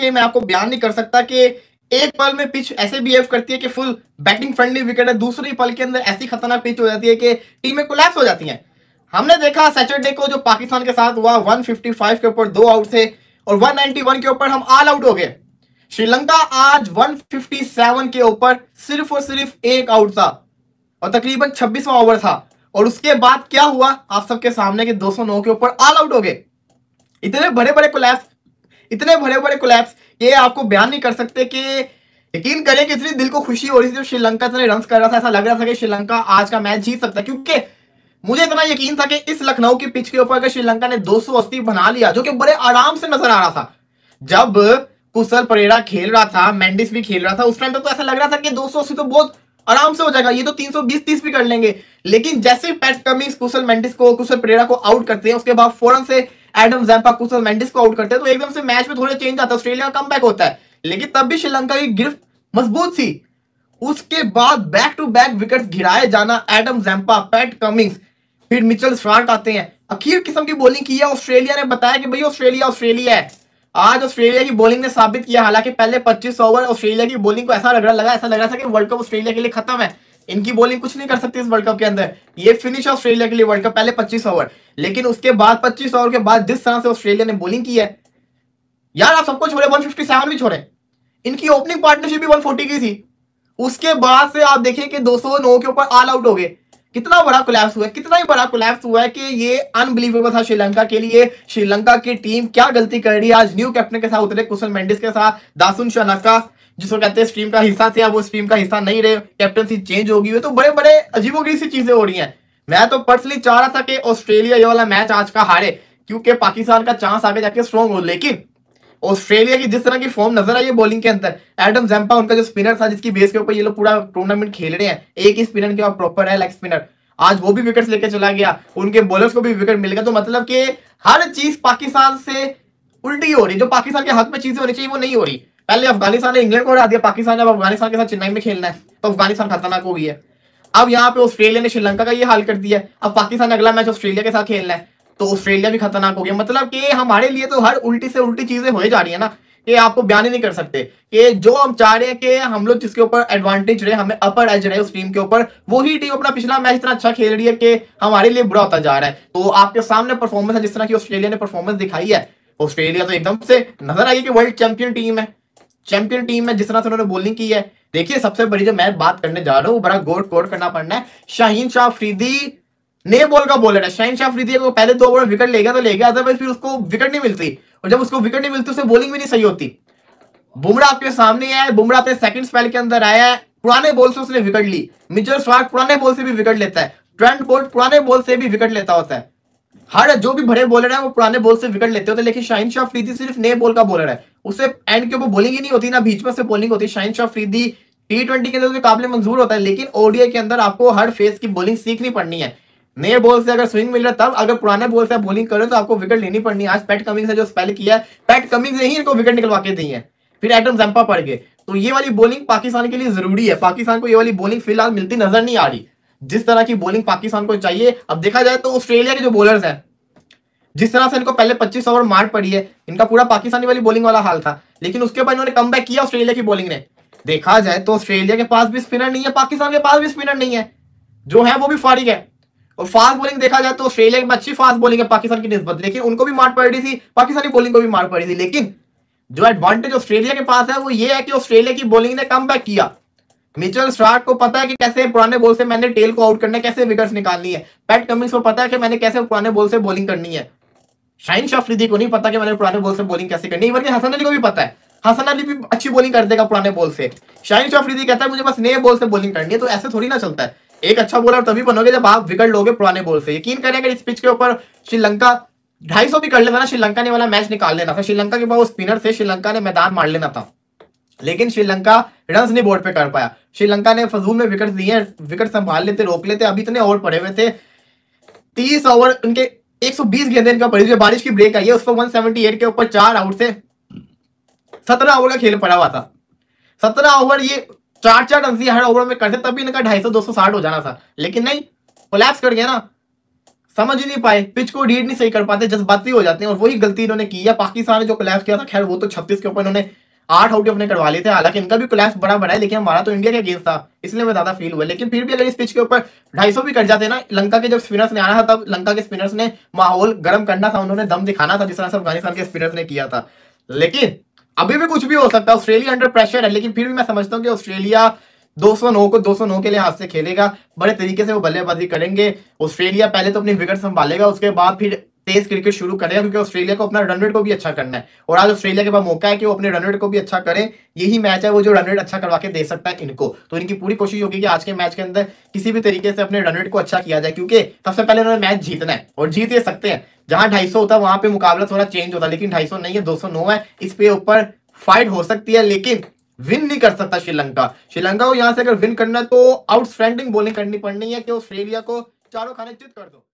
के मैं आपको बयान नहीं कर सकता कि एक पल में पिच ऐसे बिहेव करती है कि फुल बैटिंग फ्रेंडली विकेट है दूसरी पल के अंदर ऐसी खतरनाक पिच हो जाती है कि टीमें कोलैप्स हो जाती हैं हमने देखा सैटरडे को जो पाकिस्तान के साथ हुआ 155 के ऊपर दो आउट थे और 191 के ऊपर हम ऑल आउट हो गए श्रीलंका आज 157 के ऊपर सिर्फ और सिर्फ एक आउट था और तकरीबन छब्बीसवा ओवर था और उसके बाद क्या हुआ आप सबके सामने के 209 के ऊपर ऑल आउट हो गए इतने बड़े बड़े कोलैप्स इतने बड़े बड़े कोलैप्स ये आपको बयान नहीं कर सकते कि यकीन करें कि इतनी दिल को खुशी हो रही थी जब श्रीलंका इतने रन कर रहा था ऐसा लग रहा था कि श्रीलंका आज का मैच जीत सकता क्योंकि मुझे इतना यकीन था कि इस लखनऊ की पिच के ऊपर अगर श्रीलंका ने दो बना लिया जो कि बड़े आराम से नजर आ रहा था जब कुशल परेरा खेल रहा था मैंडिस भी खेल रहा था उस टाइम तक तो ऐसा लग रहा था कि दो तो बहुत आराम से हो जाएगा ये तो 320 30 भी कर लेंगे लेकिन जैसे पैट कमिंस कुशल मैंडिस को कुशल परेरा को आउट करते हैं उसके बाद फौरन से एडम जैम्पा कुशल मैंडिस को आउट करते हैं तो एकदम से मैच में थोड़ा चेंज आता है ऑस्ट्रेलिया का कम होता है लेकिन तब भी श्रीलंका की गिरफ्त मजबूत थी उसके बाद बैक टू बैक विकेट गिराए जाना एडम जैम्पा पैट कमिंग्स फिर मिचल स्टार्क आते हैं अखीर किस्म की बॉलिंग की है ऑस्ट्रेलिया ने बताया कि भाई ऑस्ट्रेलिया ऑस्ट्रेलिया है आज ऑस्ट्रेलिया की बॉलिंग ने साबित किया हालांकि पहले 25 ओवर ऑस्ट्रेलिया की बॉलिंग को ऐसा लग रहा लगा ऐसा लग रहा था कि वर्ल्ड कप ऑस्ट्रेलिया के लिए खत्म है इनकी बॉलिंग कुछ नहीं कर सकती इस वर्ल्ड कप के अंदर ये फिनिश ऑस्ट्रेलिया के लिए वर्ल्ड कप पहले 25 ओवर लेकिन उसके बाद 25 ओवर के बाद जिस तरह से ऑस्ट्रेलिया ने बॉलिंग की है यार आप सबको छोड़े 157 भी छोड़े इनकी ओपनिंग पार्टनरशिप भी 140 की थी उसके बाद से आप देखें कि दो 209 के ऊपर ऑल आउट हो गए कितना बड़ा कोलैप्स हुआ है कितना ही बड़ा कोलैप्स हुआ है कि ये अनबिलीवेबल था श्रीलंका के लिए श्रीलंका की टीम क्या गलती कर रही है आज न्यू कैप्टन के साथ उतरे कुशल मेंडिस के साथ दासुन शनाका जिसको कहते हैं स्ट्रीम का हिस्सा थे अब वो स्ट्रीम का हिस्सा नहीं रहे कैप्टनसी चेंज हो गई है तो बड़े बड़े अजीबोगरीब सी चीजें हो रही हैं मैं तो पर्सनली चाह रहा था कि ऑस्ट्रेलिया ये वाला मैच आज का हारे क्योंकि पाकिस्तान का चांस आगे जाके स्ट्रॉन्ग हो लेकिन ऑस्ट्रेलिया की जिस तरह की फॉर्म नजर आई है बॉलिंग के अंदर एडम जैम्पा उनका जो स्पिनर था जिसकी बेस के ऊपर ये लोग पूरा टूर्नामेंट खेल रहे हैं एक ही स्पिनर के प्रॉपर है लेग स्पिनर आज वो भी विकेट लेकर चला गया उनके बॉलर्स को भी विकेट मिल गया तो मतलब कि हर चीज पाकिस्तान से उल्टी हो रही जो पाकिस्तान के हाथ में चीजें होनी चाहिए वो नहीं हो रही पहले अफगानिस्तान ने इंग्लैंड को हरा दिया पाकिस्तान ने अब अफगानिस्तान के साथ चेन्नई में खेलना है तो अफगानिस्तान खतरनाक हो गई है अब यहाँ पे ऑस्ट्रेलिया ने श्रीलंका का ये हाल कर दिया है अब पाकिस्तान ने अगला मैच ऑस्ट्रेलिया के साथ खेलना है तो ऑस्ट्रेलिया भी खतरनाक हो गया मतलब कि हमारे लिए तो हर उल्टी से उल्टी चीजें हो जा रही है ना कि आपको बयान ही नहीं कर सकते कि जो हम चाह रहे हैं कि हम लोग जिसके ऊपर एडवांटेज रहे हमें अपर एज रहे उस टीम के ऊपर वही टीम अपना पिछला मैच इतना अच्छा खेल रही है कि हमारे लिए बुरा होता जा रहा है तो आपके सामने परफॉर्मेंस है जिस तरह की ऑस्ट्रेलिया ने परफॉर्मेंस दिखाई है ऑस्ट्रेलिया तो एकदम से नजर आई कि वर्ल्ड चैंपियन टीम है चैंपियन टीम में जिस तरह से उन्होंने बोलिंग की है देखिए सबसे बड़ी जो मैं बात करने जा रहा हूँ बड़ा गोड कोड करना पड़ना है शाहीन शाह फ्रीदी ने बॉल का बॉलर है शाहीन शाह फ्रीदी को पहले दो ओवर विकेट लेगा तो लेगा अदरवाइज फिर उसको विकेट नहीं मिलती और जब उसको विकेट नहीं मिलती उसे बॉलिंग भी नहीं सही होती बुमरा आपके सामने है बुमरा अपने सेकंड स्पेल के अंदर आया है पुराने बॉल से उसने विकेट ली मिचर स्वाग पुराने बॉल से भी विकेट लेता है ट्रेंट बोल्ट पुराने बॉल से भी विकेट लेता होता है हर जो भी बड़े बॉलर है वो पुराने बॉल से विकेट लेते होते लेकिन शाहिन शाह फ्रीदी सिर्फ नए बॉल का बॉलर है उसे एंड के ऊपर बॉलिंग ही नहीं होती ना बीच में से बॉलिंग होती शाइन शाहिन शाह फ्रीदी टी ट्वेंटी के अंदर तो काबिल मंजूर होता है लेकिन ओडीआई के अंदर आपको हर फेज की बॉलिंग सीखनी पड़नी है नए बॉल से अगर स्विंग मिल रहा तब अगर पुराने बॉल से आप बॉलिंग करो तो आपको विकेट लेनी पड़नी है आज पैट कमिंग ने जो स्पेल किया है पैट कमिंग ने ही इनको विकेट निकलवा के दी है फिर एटम जम्पा पड़ गए तो ये वाली बॉलिंग पाकिस्तान के लिए जरूरी है पाकिस्तान को ये वाली बॉलिंग फिलहाल मिलती नजर नहीं आ रही जिस तरह की बॉलिंग पाकिस्तान को चाहिए अब देखा जाए तो ऑस्ट्रेलिया के जो बॉलर्स है जिस तरह से इनको पहले 25 ओवर मार पड़ी है इनका पूरा पाकिस्तानी वाली बॉलिंग वाला हाल था लेकिन उसके बाद इन्होंने कम किया ऑस्ट्रेलिया की बॉलिंग ने देखा जाए तो ऑस्ट्रेलिया के पास भी स्पिनर नहीं है पाकिस्तान के पास भी स्पिनर नहीं है जो है वो भी फारिक है और फास्ट बॉलिंग देखा जाए तो ऑस्ट्रेलिया में अच्छी फास्ट बॉलिंग है पाकिस्तान की नस्बत लेकिन उनको भी मार पड़ी थी पाकिस्तानी बॉलिंग को भी मार पड़ी थी लेकिन जो एडवांटेज ऑस्ट्रेलिया के पास है वो ये है कि ऑस्ट्रेलिया की बॉलिंग ने कम किया मिचुअल स्टार्क को पता है कि कैसे पुराने बॉल से मैंने टेल को आउट करना है कैसे विकेट्स निकालनी है पैट कमिंग्स को पता है कि मैंने कैसे पुराने बॉल से बॉलिंग करनी है शाइन शाफरीदी को नहीं पता कि मैंने पुराने बॉल से बॉलिंग कैसे करनी है बल्कि हसन अली को भी पता है हसन अली भी अच्छी बॉलिंग कर देगा पुराने बॉल से शाइन शाफरीदी कहता है मुझे बस नए बॉल से बॉलिंग करनी है तो ऐसे थोड़ी ना चलता है एक अच्छा बॉलर तभी बनोगे जब आप विकेट लोगे पुराने बॉल से यकीन करें अगर इस पिच के ऊपर श्रीलंका ढाई सौ भी कर लेता ना श्रीलंका ने वाला मैच निकाल लेना था श्रीलंका के पास वो स्पिनर से श्रीलंका ने मैदान मार लेना था लेकिन श्रीलंका रन नहीं बोर्ड पे कर पाया श्रीलंका ने फजूल में विकेट दिए विकेट संभाल लेते रोक लेते अभी इतने ओवर पड़े हुए थे तीस ओवर उनके 120 गेंदे इनका पड़ी बारिश की ब्रेक आई है उस पर 178 के ऊपर चार आउट से सत्रह ओवर का खेल पड़ा हुआ था सत्रह ओवर ये चार चार रन हर ओवर में करते तभी इनका ढाई सौ हो जाना था लेकिन नहीं कोलैप्स कर गया ना समझ ही नहीं पाए पिच को रीड नहीं सही कर पाते जज्बाती हो जाते हैं और वही गलती इन्होंने की है पाकिस्तान ने जो कलेप्स किया था खैर वो तो छत्तीस के ऊपर इन्होंने आठ आउट अपने करवा लेते हैं हालांकि इनका भी क्लास बड़ा बड़ा है लेकिन हमारा तो इंडिया के अगेंस्ट था इसलिए मैं ज्यादा फील हुआ लेकिन फिर भी अगर इस पिच के ऊपर ढाई भी कट जाते ना लंका के जब स्पिनर्स ने आना था तब लंका के स्पिनर्स ने माहौल गर्म करना था उन्होंने दम दिखाना था जिस तरह से अफगानिस्तान के स्पिनर्स ने किया था लेकिन अभी भी कुछ भी हो सकता है ऑस्ट्रेलिया अंडर प्रेशर है लेकिन फिर भी मैं समझता हूँ कि ऑस्ट्रेलिया 209 को 209 के लिए हाथ से खेलेगा बड़े तरीके से वो बल्लेबाजी करेंगे ऑस्ट्रेलिया पहले तो अपनी विकेट संभालेगा उसके बाद फिर तेज क्रिकेट शुरू करेगा क्योंकि ऑस्ट्रेलिया को अपना रन को भी अच्छा करना है और आज ऑस्ट्रेलिया के पास मौका है कि वो अपने रन को भी अच्छा करें यही मैच है वो जो रन अच्छा करवा के दे सकता है इनको तो इनकी पूरी कोशिश होगी कि आज के मैच के अंदर किसी भी तरीके से अपने रन को अच्छा किया जाए क्योंकि सबसे पहले उन्होंने मैच जीतना है और जीत ये सकते हैं जहां ढाई होता है वहां पर मुकाबला थोड़ा चेंज होता है लेकिन ढाई नहीं है दो है इस पे ऊपर फाइट हो सकती है लेकिन विन नहीं कर सकता श्रीलंका श्रीलंका को यहां से अगर विन करना है तो आउटस्टैंडिंग बोलिंग करनी पड़नी है कि ऑस्ट्रेलिया को चारों खाने चित कर दो